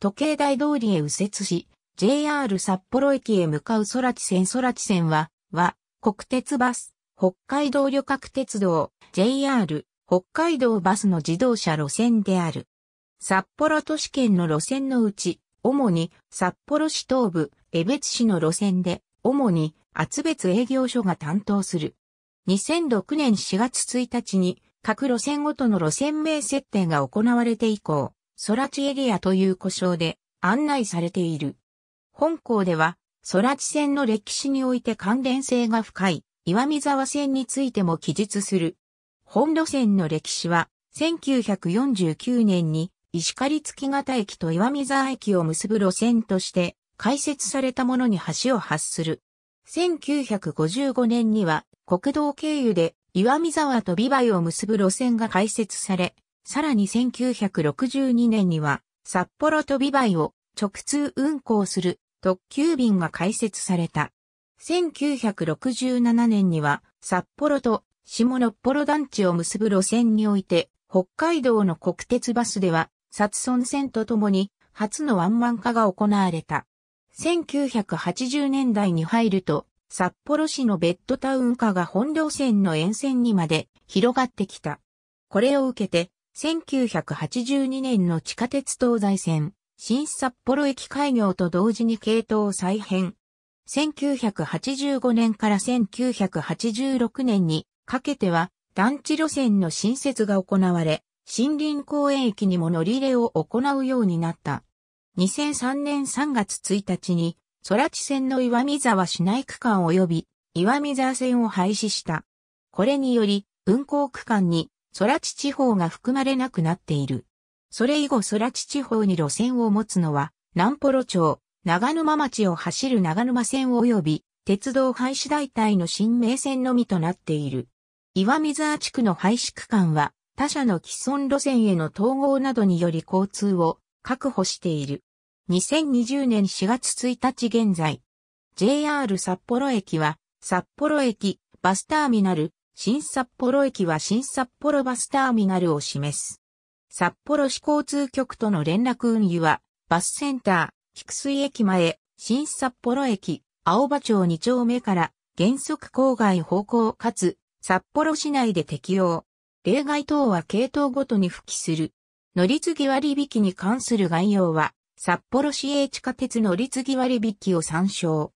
時計台通りへ右折し、JR 札幌駅へ向かう空知線空知線は、は、国鉄バス、北海道旅客鉄道、JR、北海道バスの自動車路線である。札幌都市圏の路線のうち、主に札幌市東部、江別市の路線で、主に厚別営業所が担当する。2006年4月1日に各路線ごとの路線名設定が行われて以降、空地エリアという呼称で案内されている。本校では、空地線の歴史において関連性が深い、岩見沢線についても記述する。本路線の歴史は、1949年に石狩月形駅と岩見沢駅を結ぶ路線として開設されたものに橋を発する。1955年には国道経由で岩見沢と美梅を結ぶ路線が開設され、さらに1962年には、札幌とビバイを直通運行する特急便が開設された。1967年には、札幌と下六幌団地を結ぶ路線において、北海道の国鉄バスでは、札村線とともに、初のワンマン化が行われた。1980年代に入ると、札幌市のベッドタウン化が本領線の沿線にまで広がってきた。これを受けて、1982年の地下鉄東西線、新札幌駅開業と同時に系統再編。1985年から1986年にかけては団地路線の新設が行われ、森林公園駅にも乗り入れを行うようになった。2003年3月1日に、空地線の岩見沢市内区間及び岩見沢線を廃止した。これにより、運行区間に空地地方が含まれなくなっている。それ以後空地地方に路線を持つのは、南幌町、長沼町を走る長沼線及び、鉄道廃止代替の新名線のみとなっている。岩水阿地区の廃止区間は、他社の既存路線への統合などにより交通を確保している。2020年4月1日現在、JR 札幌駅は、札幌駅、バスターミナル、新札幌駅は新札幌バスターミナルを示す。札幌市交通局との連絡運輸は、バスセンター、菊水駅前、新札幌駅、青葉町2丁目から原則郊外方向かつ、札幌市内で適用。例外等は系統ごとに付帰する。乗り継ぎ割引に関する概要は、札幌市営地下鉄乗り継ぎ割引を参照。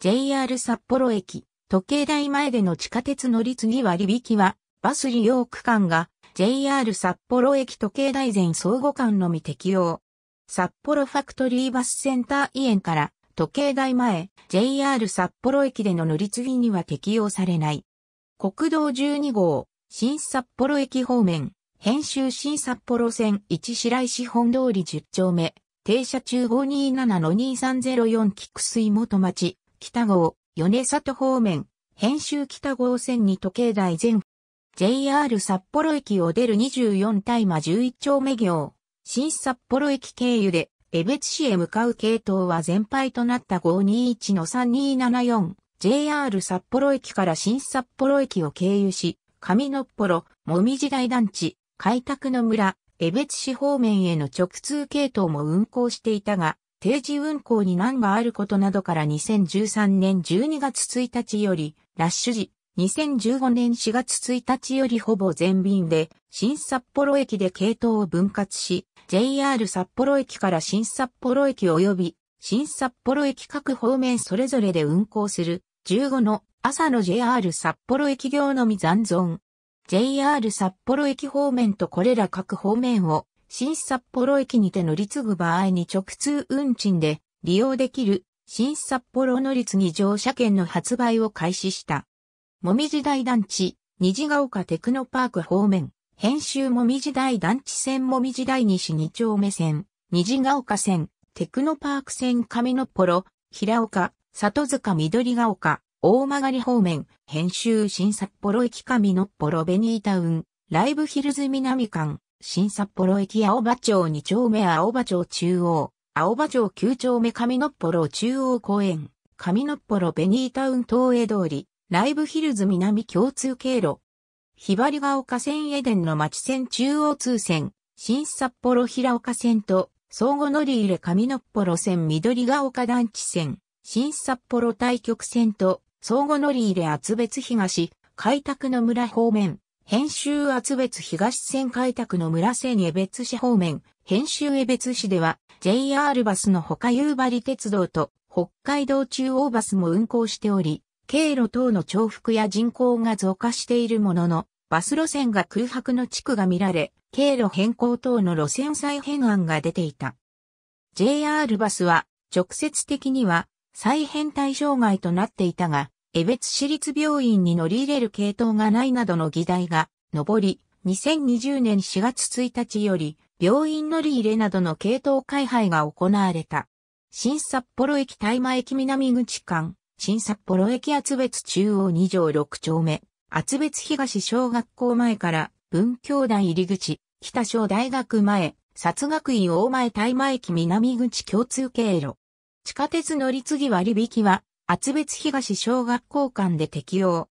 JR 札幌駅。時計台前での地下鉄乗り継ぎ割引は、バス利用区間が JR 札幌駅時計台前相互間のみ適用。札幌ファクトリーバスセンター委員から時計台前 JR 札幌駅での乗り継ぎには適用されない。国道12号、新札幌駅方面、編集新札幌線1白石本通り10丁目、停車中527-2304菊水元町、北号、米里方面、編集北号線に時計台前、JR 札幌駅を出る24大麻11丁目行、新札幌駅経由で、江別市へ向かう系統は全廃となった521の 3274JR 札幌駅から新札幌駅を経由し、上野っぽろ、もみじ台団地、開拓の村、江別市方面への直通系統も運行していたが、定時運行に難があることなどから2013年12月1日より、ラッシュ時、2015年4月1日よりほぼ全便で、新札幌駅で系統を分割し、JR 札幌駅から新札幌駅及び、新札幌駅各方面それぞれで運行する、15の朝の JR 札幌駅業のみ残存。JR 札幌駅方面とこれら各方面を新札幌駅にて乗り継ぐ場合に直通運賃で利用できる新札幌乗り継ぎ乗車券の発売を開始した。もみじ台団地、虹ヶ丘テクノパーク方面、編集もみじ台団地線もみじ台西2丁目線、虹ヶ丘線、テクノパーク線上野ポロ、平岡、里塚緑ヶ丘、大曲方面、編集新札幌駅上野ポロベニータウン、ライブヒルズ南館。新札幌駅青葉町2丁目青葉町中央、青葉町9丁目上野っぽろ中央公園、上野っぽろベニータウン東映通り、ライブヒルズ南共通経路。ひばりが丘線エデンの町線中央通線、新札幌平岡線と、相互乗り入れ上野っぽろ線緑が丘団地線、新札幌対局線と、相互乗り入れ厚別東、開拓の村方面、編集厚別東線開拓の村線江別市方面、編集江別市では JR バスの他夕張鉄道と北海道中央バスも運行しており、経路等の重複や人口が増加しているものの、バス路線が空白の地区が見られ、経路変更等の路線再編案が出ていた。JR バスは直接的には再編対象外となっていたが、江別市立病院に乗り入れる系統がないなどの議題が、上り、2020年4月1日より、病院乗り入れなどの系統開廃が行われた。新札幌駅大間駅南口間、新札幌駅厚別中央2条6丁目、厚別東小学校前から、文教大入口、北小大学前、札学院大前大間駅南口共通経路。地下鉄乗り継ぎ割引は、厚別東小学校間で適用。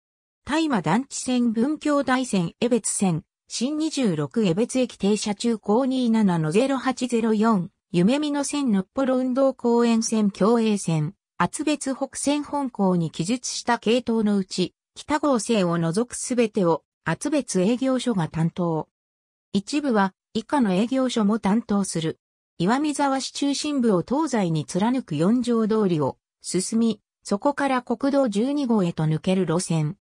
大麻団地線文教大線江別線、新26江別駅停車中高2 7の0804、夢見の線のっぽろ運動公園線共栄線、厚別北線本校に記述した系統のうち、北合成を除くすべてを厚別営業所が担当。一部は以下の営業所も担当する。岩見沢市中心部を東西に貫く四条通りを進み、そこから国道12号へと抜ける路線。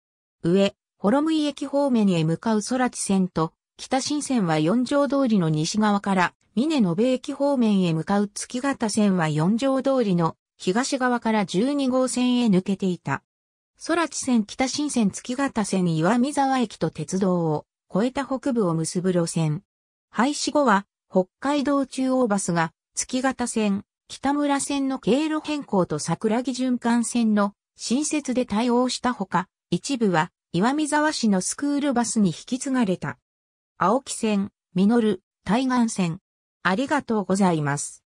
上、ホロムイ駅方面へ向かう空地線と、北新線は四条通りの西側から、峰延べ駅方面へ向かう月形線は四条通りの東側から12号線へ抜けていた。空地線北新線月形線岩見沢駅と鉄道を越えた北部を結ぶ路線。廃止後は北海道中央バスが月形線北村線の経路変更と桜木循環線の新設で対応したほか、一部は岩見沢市のスクールバスに引き継がれた。青木線、実対岸線。ありがとうございます。